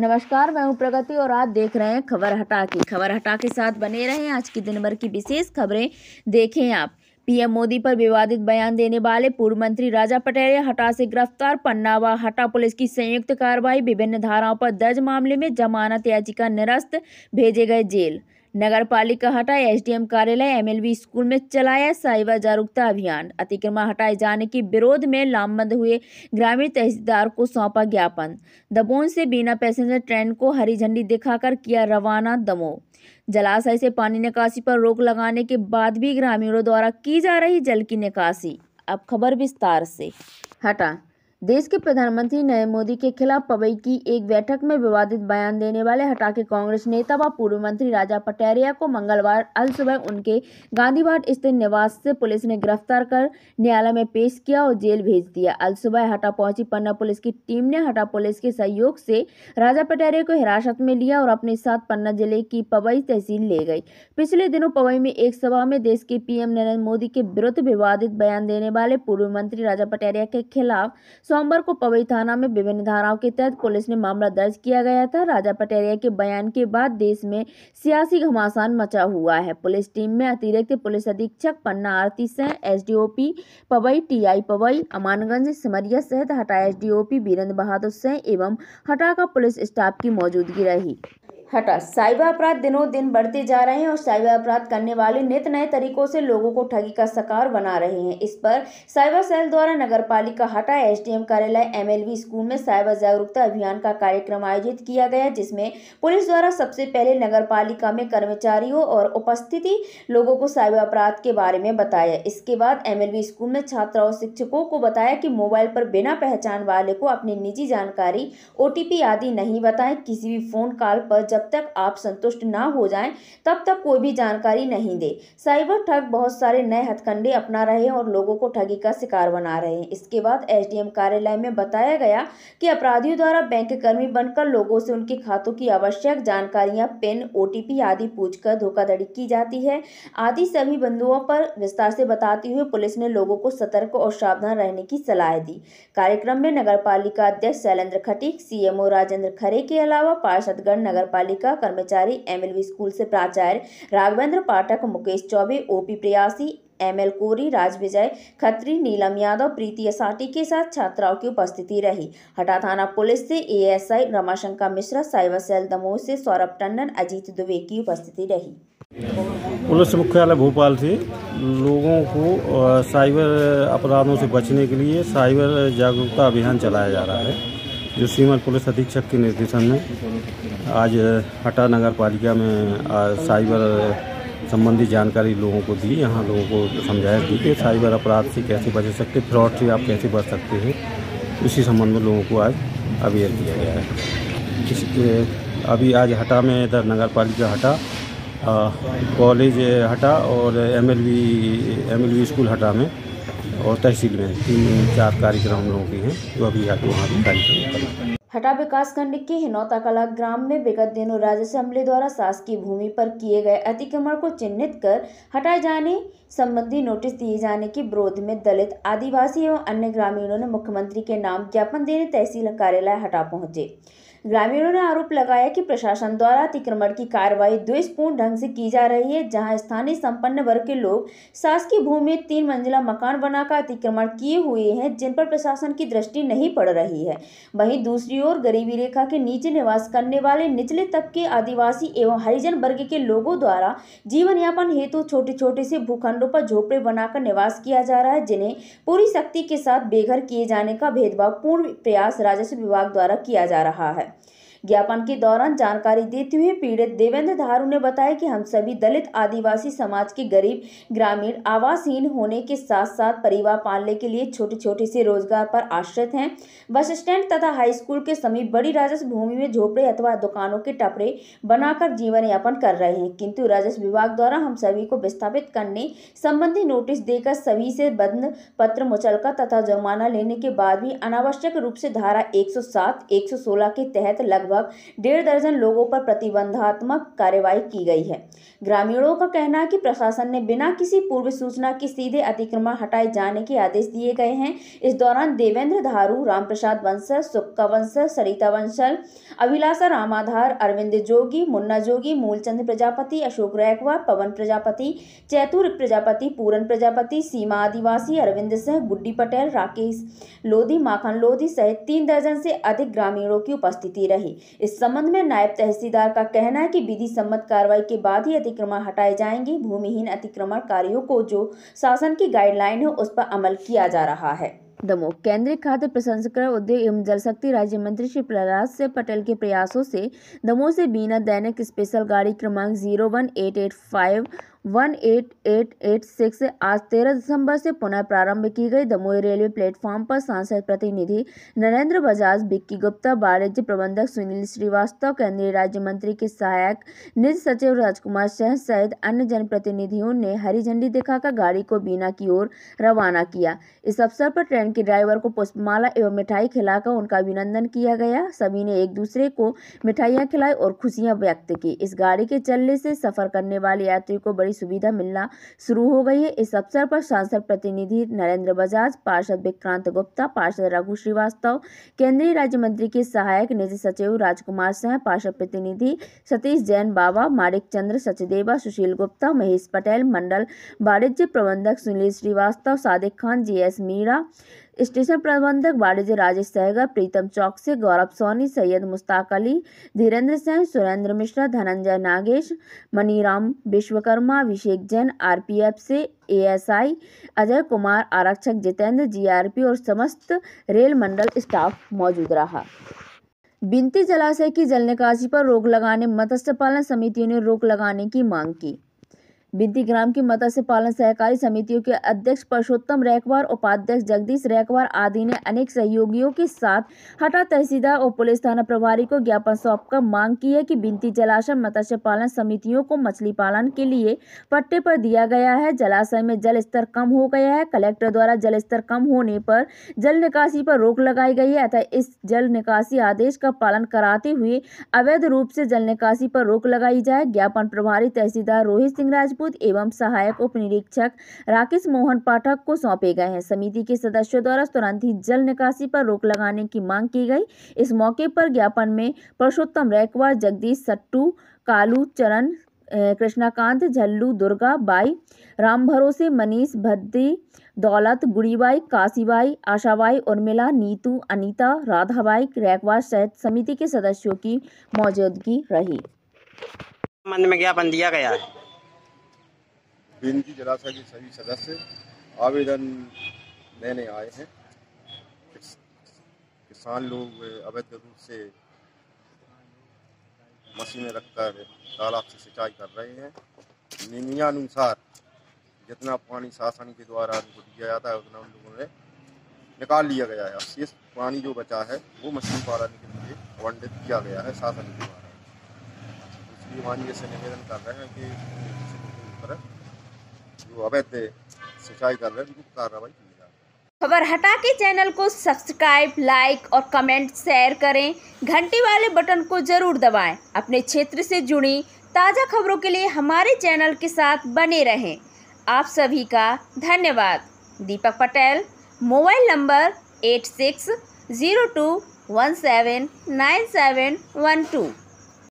नमस्कार मैं हूं प्रगति और आप देख रहे हैं खबर हटा की खबर हटा के साथ बने रहे आज की दिन भर की विशेष खबरें देखें आप पीएम मोदी पर विवादित बयान देने वाले पूर्व मंत्री राजा पटेल हटा से गिरफ्तार पन्ना व हटा पुलिस की संयुक्त कार्रवाई विभिन्न धाराओं पर दर्ज मामले में जमानत याचिका निरस्त भेजे गए जेल नगर पालिका हटाए एसडीएम कार्यालय एमएलवी स्कूल में चलाया साइबर जागरूकता अभियान अतिक्रमण हटाए जाने के विरोध में लामबंद हुए ग्रामीण तहसीलदार को सौंपा ज्ञापन दबोन से बिना पैसेंजर ट्रेन को हरी झंडी दिखाकर किया रवाना दमोह जलाशय से पानी निकासी पर रोक लगाने के बाद भी ग्रामीणों द्वारा की जा रही जल की निकासी अब खबर विस्तार से हटा देश के प्रधानमंत्री नरेंद्र मोदी के खिलाफ पवई की एक बैठक में विवादित बयान देने वाले हटाके कांग्रेस नेता व पूर्व मंत्री राजा पटेरिया को मंगलवार अल सुबह उनके घाट स्थित निवास से पुलिस ने गिरफ्तार कर न्यायालय में पेश किया और जेल भेज दिया अल सुबह हटा पहुंची पन्ना पुलिस की टीम ने हटा पुलिस के सहयोग से राजा पटेरिया को हिरासत में लिया और अपने साथ पन्ना जिले की पवई तहसील ले गई पिछले दिनों पवई में एक सभा में देश के पीएम नरेंद्र मोदी के विरुद्ध विवादित बयान देने वाले पूर्व मंत्री राजा पटेरिया के खिलाफ सोमवार को पवई थाना में विभिन्न धाराओं के तहत पुलिस ने मामला दर्ज किया गया था राजा पटेरिया के बयान के बाद देश में सियासी घमासान मचा हुआ है पुलिस टीम में अतिरिक्त पुलिस अधीक्षक पन्ना आरती सिंह एस पवई टीआई पवई अमानगंज सिमरिया सहित हटा एस एसडीओपी वीरेंद्र बहादुर सिंह एवं हटा का पुलिस स्टाफ की मौजूदगी रही हटा साइबर अपराध दिनों दिन बढ़ते जा रहे हैं और साइबर अपराध करने वाले नित नए तरीकों से लोगों को ठगी का सकार बना रहे हैं इस पर साइबर सेल द्वारा नगर पालिका हटा एम कार्यालय एमएलवी स्कूल में साइबर जागरूकता अभियान का कार्यक्रम आयोजित किया गया जिसमें पुलिस द्वारा सबसे पहले नगर पालिका में कर्मचारियों और उपस्थिति लोगों को साइबर अपराध के बारे में बताया इसके बाद एमएलवी स्कूल में छात्रा और शिक्षकों को बताया कि मोबाइल पर बिना पहचान वाले को अपनी निजी जानकारी पी आदि नहीं बताएं किसी भी फोन कॉल पर जब जब तक आप संतुष्ट ना हो जाएं तब तक कोई भी जानकारी नहीं दे साइबर ठग बहुत सारे नए हथकंडे अपना रहे हैं और लोगों को ठगी का शिकार बना रहे हैं इसके बाद एसडीएम कार्यालय में बताया गया कि अपराधियों द्वारा बैंक कर्मी बनकर लोगों से उनके खातों की आवश्यक जानकारियाँ पेन ओ आदि पूछ धोखाधड़ी की जाती है आदि सभी बंधुओं पर विस्तार से बताती हुई पुलिस ने लोगों को सतर्क और सावधान रहने की सलाह दी कार्यक्रम में नगर अध्यक्ष शैलेंद्र खटीक सीएमओ राजेंद्र खरे के अलावा पार्षदगढ़ नगर बालिका कर्मचारी एमएलवी स्कूल से प्राचार्य Raghvendra Pathak Mukesh Choubey OP Prayasi M L Kori Rajvijay Khatri Neelam Yadav Preeti Asati के साथ छात्राओं की उपस्थिति रही हटा थाना पुलिस से ASI Ramashankar Mishra cyber cell Damoh से सौरभ टंडन अजीत दुबे की उपस्थिति रही पुलिस मुख्यालय भोपाल से लोगों को साइबर अपराधों से बचने के लिए साइबर जागरूकता अभियान चलाया जा रहा है जो सीमर पुलिस अधीक्षक के निर्देशन में आज हटा नगर पालिका में साइबर संबंधी जानकारी लोगों को दी यहाँ लोगों को समझाया दी कि साइबर अपराध से कैसे बच सकते फ्रॉड से आप कैसे बच सकते हैं इसी संबंध में लोगों को आज अवेयर किया गया है अभी आज हटा में इधर नगर पालिका हटा कॉलेज हटा और एम एल वी स्कूल हटा में और तहसील में तीन चार कार्यक्रम लोगों के हैं जो अभी आगे वहाँ भी कार्यक्रम करना हटा विकासखंड के हिनौता कला ग्राम में विगत दिनों राज्य असेंबली द्वारा शासकीय भूमि पर किए गए अतिक्रमण को चिन्हित कर हटाए जाने संबंधी नोटिस दिए जाने के विरोध में दलित आदिवासी एवं अन्य ग्रामीणों ने मुख्यमंत्री के नाम ज्ञापन देने तहसील कार्यालय हटा पहुंचे ग्रामीणों ने आरोप लगाया कि प्रशासन द्वारा अतिक्रमण की कार्रवाई द्वेषपूर्ण ढंग से की जा रही है जहां स्थानीय संपन्न वर्ग के लोग शासकीय भूमि में तीन मंजिला मकान बनाकर अतिक्रमण किए हुए हैं जिन पर प्रशासन की दृष्टि नहीं पड़ रही है वहीं दूसरी ओर गरीबी रेखा के नीचे निवास करने वाले निचले तबके आदिवासी एवं हरिजन वर्ग के लोगों द्वारा जीवन यापन हेतु छोटे छोटे से भूखंडों पर झोपड़े बनाकर निवास किया जा रहा है जिन्हें पूरी शक्ति के साथ बेघर किए जाने का पूर्ण प्रयास राजस्व विभाग द्वारा किया जा रहा है ज्ञापन के दौरान जानकारी देते हुए पीड़ित देवेंद्र धारू ने बताया कि हम सभी दलित आदिवासी समाज के गरीब ग्रामीण आवासहीन होने के साथ साथ परिवार पालने के लिए छोटे छोटे से रोजगार पर आश्रित हैं बस स्टैंड तथा हाई स्कूल के समीप बड़ी राजस्व भूमि में झोपड़े अथवा दुकानों के टपरे बनाकर जीवन यापन कर रहे हैं किंतु राजस्व विभाग द्वारा हम सभी को विस्थापित करने संबंधी नोटिस देकर सभी से बंद पत्र मुचलका तथा जुर्माना लेने के बाद भी अनावश्यक रूप से धारा एक सौ के तहत लगभग लगभग डेढ़ दर्जन लोगों पर प्रतिबंधात्मक कार्रवाई की गई है ग्रामीणों का कहना है कि प्रशासन ने बिना किसी पूर्व सूचना के सीधे अतिक्रमण हटाए जाने के आदेश दिए गए हैं इस दौरान देवेंद्र धारू रामप्रसाद वंशल सुक्का वंशल सरिता वंशल अभिलाषा रामाधार अरविंद जोगी मुन्ना जोगी मूलचंद प्रजापति अशोक रैकवा पवन प्रजापति चैतुर प्रजापति पूरन प्रजापति सीमा आदिवासी अरविंद सिंह गुड्डी पटेल राकेश लोधी माखन लोधी सहित तीन दर्जन से अधिक ग्रामीणों की उपस्थिति रही इस संबंध में नायब तहसीलदार का कहना है कि विधि सम्मत कार्रवाई के बाद ही अतिक्रमण हटाए जाएंगे भूमिहीन अतिक्रमण कार्यों को जो शासन की गाइडलाइन है उस पर अमल किया जा रहा है दमोह केंद्रीय खाद्य प्रसंस्करण उद्योग एवं जल शक्ति राज्य मंत्री श्री प्रहलाद सिंह पटेल के प्रयासों से दमोह से बीना दैनिक स्पेशल गाड़ी क्रमांक zero one eight eight five one eight eight eight six आज तेरह दिसंबर से पुनः प्रारंभ की गई दमोह रेलवे प्लेटफॉर्म पर सांसद प्रतिनिधि नरेंद्र बजाज बिक्की गुप्ता वाणिज्य प्रबंधक सुनील श्रीवास्तव केंद्रीय राज्य मंत्री के सहायक निज सचिव राजकुमार सिंह सहित अन्य जनप्रतिनिधियों ने हरी झंडी दिखाकर गाड़ी को बीना की ओर रवाना किया इस अवसर पर ट्रेन के ड्राइवर को पुष्पमाला एवं मिठाई खिलाकर उनका अभिनंदन किया गया सभी ने एक दूसरे को मिठाइयाँ खिलाई और खुशियाँ व्यक्त की इस गाड़ी के चलने से सफर करने वाले यात्रियों को बड़ी बड़ी सुविधा मिलना शुरू हो गई है इस अवसर पर सांसद प्रतिनिधि नरेंद्र बजाज पार्षद विक्रांत गुप्ता पार्षद रघु श्रीवास्तव केंद्रीय राज्य मंत्री के सहायक निजी सचिव राजकुमार सिंह पार्षद प्रतिनिधि सतीश जैन बाबा माणिक चंद्र सचदेवा सुशील गुप्ता महेश पटेल मंडल वाणिज्य प्रबंधक Sunil Shrivastava Sadiq Khan G S Meena station प्रबंधक वाणिज्य राजेश सहगर प्रीतम चौक से गौरव सोनी सैयद मुश्ताक अली धीरेन्द्र सिंह सुरेंद्र मिश्रा धनंजय नागेश मनीराम विश्वकर्मा अभिषेक जैन आर से एएसआई अजय कुमार आरक्षक जितेंद्र जीआरपी और समस्त रेल मंडल स्टाफ मौजूद रहा बिनती जलाशय की जल निकासी पर रोक लगाने मत्स्य पालन समितियों ने रोक लगाने की मांग की बिंती ग्राम की मत्स्य पालन सहकारी समितियों के अध्यक्ष पुरुषोत्तम रैकवार उपाध्यक्ष जगदीश रैकवार आदि ने अनेक सहयोगियों के साथ हटा तहसीलदार और पुलिस थाना प्रभारी को ज्ञापन सौंप कर मांग की है कि बिंती जलाशय मत्स्य पालन समितियों को मछली पालन के लिए पट्टे पर दिया गया है जलाशय में जल स्तर कम हो गया है कलेक्टर द्वारा जल स्तर कम होने पर जल निकासी पर रोक लगाई गई है अतः इस जल निकासी आदेश का पालन कराते हुए अवैध रूप से जल निकासी पर रोक लगाई जाए ज्ञापन प्रभारी तहसीलदार रोहित सिंह राज इनपुट एवं सहायक उप निरीक्षक राकेश मोहन पाठक को सौंपे गए हैं समिति के सदस्यों द्वारा तुरंत ही जल निकासी पर रोक लगाने की मांग की गई इस मौके पर ज्ञापन में पुरुषोत्तम रैकवा जगदीश सट्टू कालू चरण कृष्णाकांत झल्लू दुर्गा बाई राम भरोसे मनीष भद्दी दौलत गुड़ीबाई काशीबाई आशाबाई उर्मिला नीतू अनीता राधाबाई रैकवास सहित समिति के सदस्यों की मौजूदगी रही मन में ज्ञापन दिया गया है बिंदी जलाशय के सभी सदस्य आवेदन लेने आए हैं किसान लोग अवैध रूप से मशीनें रखकर तालाब से सिंचाई कर रहे हैं नियमानुसार जितना पानी शासन के द्वारा उनको दिया जाता है उतना उन लोगों ने निकाल लिया गया है शेष पानी जो बचा है वो मशीन पालन के लिए आवंटित किया गया है शासन के द्वारा इसलिए माननीय से निवेदन कर रहे हैं कि जो अवैध सिंचाई कर रहे हैं उनको कार्रवाई की खबर हटा के चैनल को सब्सक्राइब लाइक और कमेंट शेयर करें घंटी वाले बटन को जरूर दबाएं अपने क्षेत्र से जुड़ी ताज़ा खबरों के लिए हमारे चैनल के साथ बने रहें आप सभी का धन्यवाद Deepak Patel mobile number eight six zero two one seven nine seven one to